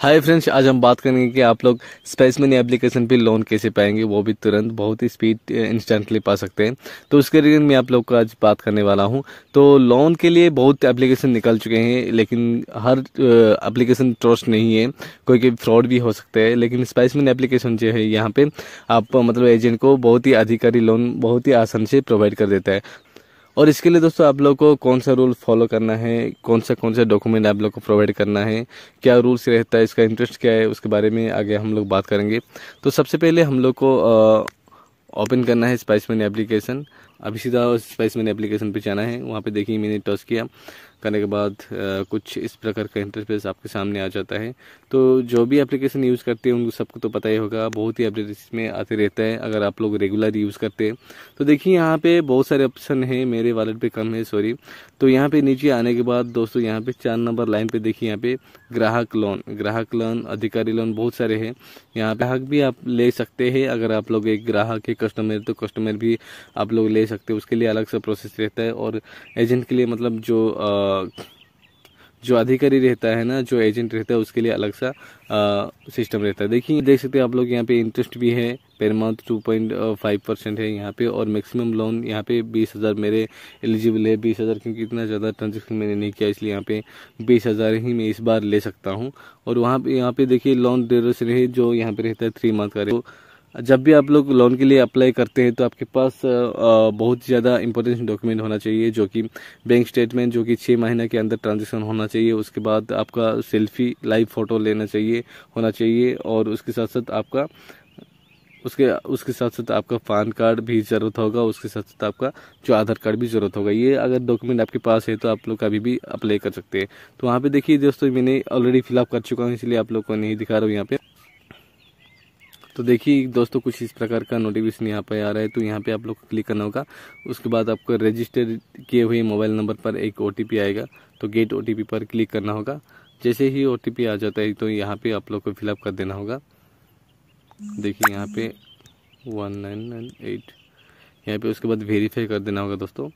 hi friends आज हम बात करेंगे कि आप लोग स्पेस मनी एप्लीकेशन पे लोन कैसे पाएंगे वो भी तुरंत बहुत ही स्पीड इंस्टेंटली eh, पा सकते हैं तो उसके रिगार्ड मैं आप लोग को आज बात करने वाला हूँ तो लोन के लिए बहुत एप्लीकेशन निकल चुके हैं लेकिन हर एप्लीकेशन eh, ट्रस्ट नहीं है कोई कोई फ्रॉड भी हो सकता है लेकिन स्पेस मनी एप्लीकेशन जो है यहाँ पर आप मतलब एजेंट को बहुत ही अधिकारी लोन बहुत ही आसान से प्रोवाइड कर देता है और इसके लिए दोस्तों आप लोग को कौन सा रूल फॉलो करना है कौन सा कौन सा डॉक्यूमेंट आप लोग को प्रोवाइड करना है क्या रूल्स रहता है इसका इंटरेस्ट क्या है उसके बारे में आगे हम लोग बात करेंगे तो सबसे पहले हम लोग को ओपन करना है स्पाइस मनी एप्लीकेशन अभी सीधा स्पाइस मनी एप्लीकेशन पर जाना है वहाँ पर देखिए मैंने टॉस किया करने के बाद कुछ इस प्रकार का इंटरफेस आपके सामने आ जाता है तो जो भी एप्लीकेशन यूज़ करते हैं उनको सबको तो पता ही होगा बहुत ही अपडेट इसमें आते रहता है अगर आप लोग रेगुलर यूज़ करते हैं तो देखिए यहाँ पे बहुत सारे ऑप्शन हैं मेरे वॉलेट पे कम है सॉरी तो यहाँ पे नीचे आने के बाद दोस्तों यहाँ पे चार नंबर लाइन पे देखिए यहाँ पे ग्राहक लोन ग्राहक लोन अधिकारी लोन बहुत सारे हैं यहाँ पे ग्राहक भी आप ले सकते हैं अगर आप लोग एक ग्राहक है कस्टमर तो कस्टमर भी आप लोग ले सकते हैं उसके लिए अलग सा प्रोसेस रहता है और एजेंट के लिए मतलब जो आ, जो अधिकारी रहता है ना जो एजेंट रहता है उसके लिए अलग सा सिस्टम रहता है देखिए देख सकते हैं आप लोग यहाँ पे इंटरेस्ट भी है per month two point five percent है यहाँ पे और मैक्सिमम लोन यहाँ पे बीस हज़ार मेरे एलिजिबल है बीस हज़ार क्योंकि इतना ज़्यादा ट्रांजेक्शन मैंने नहीं किया इसलिए यहाँ पे बीस हज़ार ही मैं इस बार ले सकता हूँ और वहाँ पर यहाँ पे देखिए लोन डेरस रहे जो यहाँ पे रहता है थ्री मंथ का तो जब भी आप लोग लोन के लिए अप्लाई करते हैं तो आपके पास बहुत ज़्यादा इंपॉर्टेंट डॉक्यूमेंट होना चाहिए जो कि बैंक स्टेटमेंट जो कि छः महीने के अंदर ट्रांजेक्शन होना चाहिए उसके बाद आपका सेल्फी लाइव फ़ोटो लेना चाहिए होना चाहिए और उसके साथ साथ आपका उसके उसके साथ साथ आपका पान कार्ड भी ज़रूरत होगा उसके साथ साथ आपका जो आधार कार्ड भी ज़रूरत होगा ये अगर डॉक्यूमेंट आपके पास है तो आप लोग कभी भी अप्लाई कर सकते हैं तो वहाँ पे देखिए दोस्तों मैंने ऑलरेडी फिलअप कर चुका हूँ इसलिए आप लोग को नहीं दिखा रहा हूँ यहाँ पे तो देखिए दोस्तों कुछ इस प्रकार का नोटिफिकेशन यहाँ पर आ रहा है तो यहाँ पे आप लोग को क्लिक करना होगा उसके बाद आपको रजिस्टर किए हुए मोबाइल नंबर पर एक ओ आएगा तो गेट ओ पर क्लिक करना होगा जैसे ही ओ आ जाता है तो यहाँ पर आप लोग को फिलअप कर देना होगा देखिए यहाँ पे वन नाइन नाइन एट यहाँ पे उसके बाद वेरीफाई कर देना होगा दोस्तों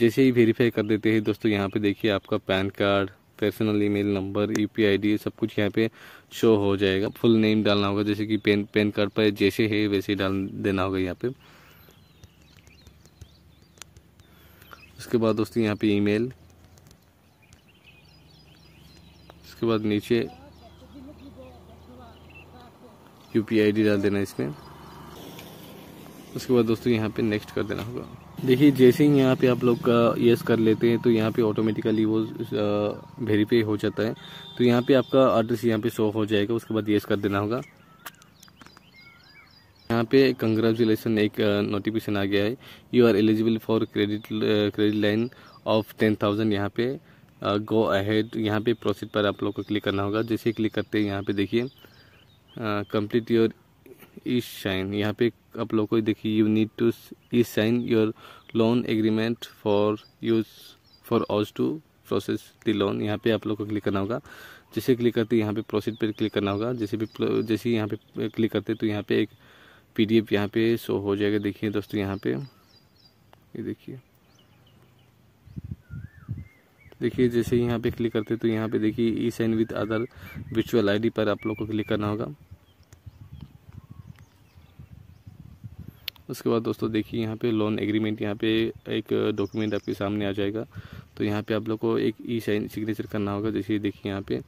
जैसे ही वेरीफाई कर देते हैं दोस्तों यहाँ पे देखिए आपका PAN card e email number I D सब कुछ यहाँ पे शो हो जाएगा फुल नेम डालना होगा जैसे कि पेन पेन कार्ड पर जैसे है वैसे ही डाल देना होगा यहाँ पे उसके बाद दोस्तों यहाँ पे ईमेल उसके बाद नीचे यू पी आई डी डाल देना इसमें उसके बाद दोस्तों यहाँ पे नेक्स्ट कर देना होगा देखिए जैसे ही यहाँ पे आप लोग का यस कर लेते हैं तो यहाँ पे ऑटोमेटिकली वो वेरीफाई हो जाता है तो यहाँ पे आपका एड्रेस यहाँ पे शो हो जाएगा उसके बाद यस कर देना होगा यहाँ पे कंग्रेचुलेसन एक नोटिफिकेशन आ गया है you are eligible for credit credit line of ten thousand यहाँ पे गो अहेड यहाँ पे प्रोसीड पर आप लोग को क्लिक करना होगा जैसे क्लिक करते हैं यहाँ पे देखिए कंप्लीट योर इज साइन यहाँ पे आप लोग को देखिए you need to e sign your loan agreement for use for us to process the loan यहाँ पे आप लोग को क्लिक करना होगा जैसे क्लिक करते यहाँ पे प्रोसेस पर क्लिक करना होगा जैसे भी जैसे यहाँ पे क्लिक करते तो यहाँ पे एक पी डी एफ यहाँ पे शो हो जाएगा देखिए दोस्तों यहाँ पे ये देखिए देखिए जैसे यहाँ पे क्लिक करते तो यहाँ पे देखिए ई साइन विद अदर विचुअल आईडी पर आप लोग को क्लिक करना होगा उसके बाद दोस्तों देखिए यहाँ पे लोन एग्रीमेंट यहाँ पे एक डॉक्यूमेंट आपके सामने आ जाएगा तो यहाँ पे आप लोग को एक ई साइन सिग्नेचर करना होगा जैसे देखिए यहाँ पे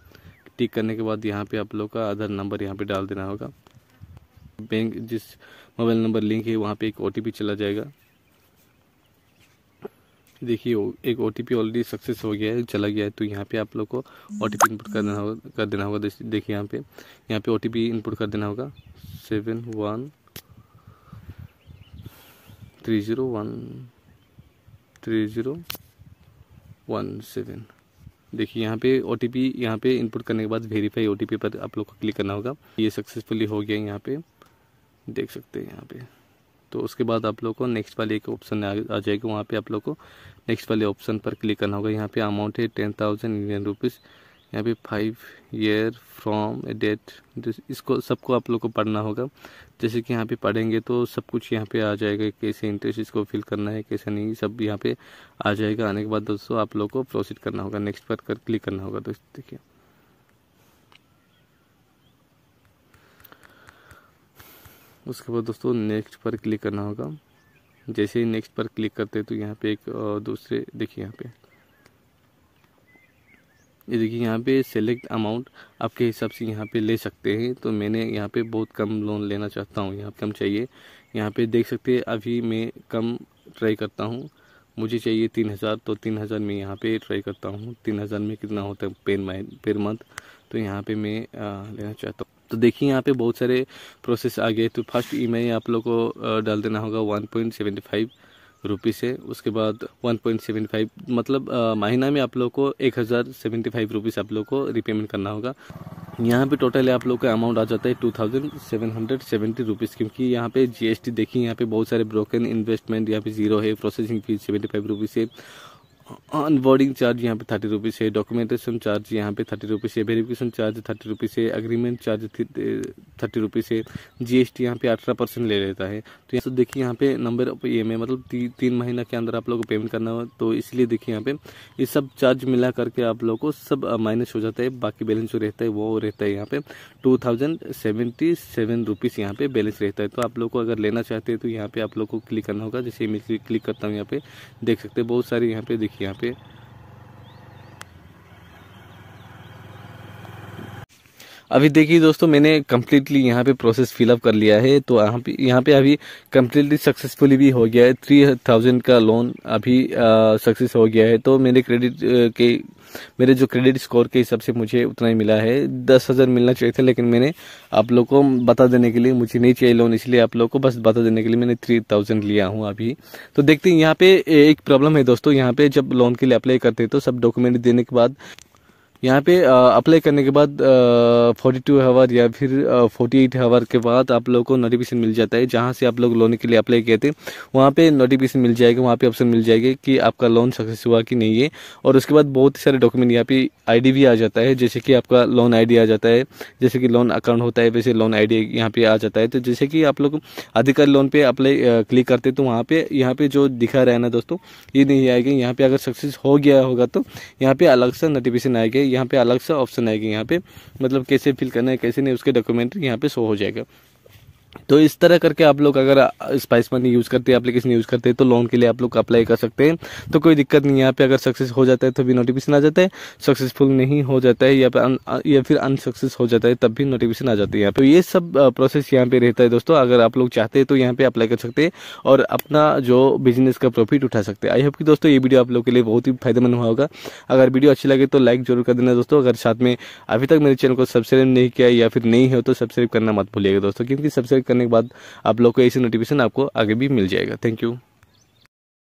टिक करने के बाद यहाँ पे आप लोग का आधार नंबर यहाँ पे डाल देना होगा बैंक जिस मोबाइल नंबर लिंक है वहाँ पे एक ओ चला जाएगा देखिए एक ओ टी ऑलरेडी सक्सेस हो गया है चला गया है तो यहाँ पे आप लोग को ओ इनपुट कर देना होगा कर देना होगा देखिए यहाँ पे यहाँ पे ओ इनपुट कर देना होगा seven one three zero one three zero one seven देखिए यहाँ पे ओ टी पी यहाँ पर इनपुट करने के बाद वेरीफाई ओ टी पी पर आप लोग को क्लिक करना होगा ये सक्सेसफुली हो गया यहाँ पे देख सकते हैं यहाँ पे तो उसके बाद आप लोग को नेक्स्ट वाले एक ऑप्शन आ जाएगा वहाँ पे आप लोग को नेक्स्ट वाले ऑप्शन पर क्लिक करना होगा यहाँ पे अमाउंट है टेन थाउजेंड इंडियन रुपीज़ यहाँ पे five year from a date इसको सबको आप लोग को पढ़ना होगा जैसे कि यहाँ पे पढ़ेंगे तो सब कुछ यहाँ पे आ जाएगा कैसे इंटरेस्ट इसको फिल करना है कैसे नहीं सब यहाँ पे आ जाएगा आने के बाद दोस्तों आप लोग को प्रोसीड करना होगा नेक्स्ट पर कर क्लिक करना होगा दोस्तों देखिए उसके बाद दोस्तों नेक्स्ट पर क्लिक करना होगा जैसे ही नेक्स्ट पर क्लिक करते हैं तो यहाँ पे एक दूसरे देखिए यहाँ पे ये देखिए यहाँ पे सेलेक्ट अमाउंट आपके हिसाब से यहाँ पे ले सकते हैं तो मैंने यहाँ पे बहुत कम लोन लेना चाहता हूँ यहाँ कम चाहिए यहाँ पे देख सकते हैं अभी मैं कम ट्राई करता हूँ मुझे चाहिए तीन हज़ार तो तीन हज़ार में यहाँ पे ट्राई करता हूँ तीन हज़ार में कितना होता है पेन माइन पेर मंथ तो यहाँ पर मैं लेना चाहता हूँ तो देखिए यहाँ पे बहुत सारे प्रोसेस आ गए तो फर्स्ट ई आप लोग को डाल देना होगा one point seventy five rupees है उसके बाद 1.75 मतलब महीना में आप लोग को एक हज़ार सेवेंटी फाइव रुपीज़ आप लोग को रिपेमेंट करना होगा यहाँ पे टोटल आप लोग का अमाउंट आ जाता है two thousand seven hundred seventy rupees क्योंकि यहाँ पे जीएसटी देखिए यहाँ पे बहुत सारे ब्रोकन इन्वेस्टमेंट यहाँ पे जीरो है processing fees seventy five rupees है अनबोर्डिंग चार्ज यहाँ पे थर्टी रुपीज़ है डॉक्यूमेंटेशन चार्ज यहाँ पे थर्टी रुपीज़ है वेरिफिकेशन चार्ज थर्टी रुपीज़ है अग्रीमेंट चार्ज थर्टी रुपीज़ है जीएसटी यहाँ पे अठारह परसेंट ले लेता है तो यहाँ तो देखिए यहाँ पे नंबर ऑफ ई एम मतलब ती, तीन महीना के अंदर आप लोग को पेमेंट करना हो तो इसलिए देखिए यहाँ पे ये सब चार्ज मिला करके आप लोग को सब माइनस हो जाता है बाकी बैलेंस जो रहता है वो रहता है यहाँ पे two thousand seventy seven rupees यहाँ पे बैलेंस रहता है तो आप लोग को अगर लेना चाहते हैं तो यहाँ पे आप लोग को क्लिक करना होगा जैसे मैं क्लिक करता हूँ यहाँ पे देख सकते हैं बहुत सारे यहाँ पे देखिए देखिए यहाँ पे अभी देखिए दोस्तों मैंने कम्प्लीटली यहाँ पे प्रोसेस फिलअप कर लिया है तो यहाँ पे यहाँ पे अभी कम्प्लीटली सक्सेसफुली भी हो गया है थ्री थाउजेंड का लोन अभी सक्सेस हो गया है तो मेरे क्रेडिट के मेरे जो क्रेडिट स्कोर के हिसाब से मुझे उतना ही मिला है दस हज़ार मिलना चाहिए था लेकिन मैंने आप लोग को बता देने के लिए मुझे नहीं चाहिए लोन इसलिए आप लोग को बस बता देने के लिए मैंने थ्री थाउजेंड लिया हूँ अभी तो देखते हैं यहाँ पे एक प्रॉब्लम है दोस्तों यहाँ पे जब लोन के लिए अप्लाई करते हैं तो सब डॉक्यूमेंट देने के बाद यहाँ पे अप्लाई करने के बाद फोर्टी टू हावर या फिर फोर्टी एट हावर के बाद आप लोग को नोटिफिकेशन मिल जाता है जहाँ से आप लोग लोन के लिए अप्लाई किए थे वहाँ पे नोटिफिकेशन मिल जाएगा वहाँ पे ऑप्शन मिल जाएगा कि आपका लोन सक्सेस हुआ कि नहीं है और उसके बाद बहुत सारे डॉक्यूमेंट यहाँ पे आई भी आ जाता है जैसे कि आपका लोन आई आ जाता है जैसे कि लोन अकाउंट होता है वैसे लोन डी यहाँ पे आ जाता है तो जैसे कि आप लोग अधिकार लोन पे अप्लाई क्लिक करते तो वहाँ पे यहाँ पे जो दिखा रहा है ना दोस्तों ये नहीं आएगा यहाँ पे अगर सक्सेस हो गया होगा तो यहाँ पे अलग सा नोटिफिकेशन आएगा यहाँ पे अलग सा ऑप्शन आएगा यहाँ पे मतलब कैसे फिल करना है कैसे नहीं उसके डॉक्यूमेंट्री यहाँ पे शो हो जाएगा तो इस तरह करके आप लोग अगर स्पाइस मनी यूज़ करते हैं एप्लीकेशन यूज़ करते हैं तो लोन के लिए आप लोग अप्लाई कर सकते हैं तो कोई दिक्कत नहीं यहाँ पे अगर सक्सेस हो जाता है तो भी नोटिफिकेशन आ जाता है सक्सेसफुल नहीं हो जाता है या फिर या फिर अनसक्सेस हो जाता है तब भी नोटिफिकेशन आ जाती है यहाँ तो पे ये सब प्रोसेस यहाँ पे रहता है दोस्तों अगर आप लोग चाहते हैं तो यहाँ पे अप्लाई कर सकते हैं और अपना जो बिजनेस का प्रॉफिट उठा सकते हैं आई होप कि दोस्तों ये वीडियो आप लोग के लिए बहुत ही फायदेमंद हुआ होगा अगर वीडियो अच्छी लगे तो लाइक जरूर कर देना दोस्तों अगर साथ में अभी तक मेरे चैनल को सब्सक्राइब नहीं किया या फिर नहीं हो तो सब्सक्राइब करना मत भूलिएगा दोस्तों क्योंकि सब्सक्राइब करने के बाद आप लोग को ऐसी नोटिफिकेशन आपको आगे भी मिल जाएगा थैंक यू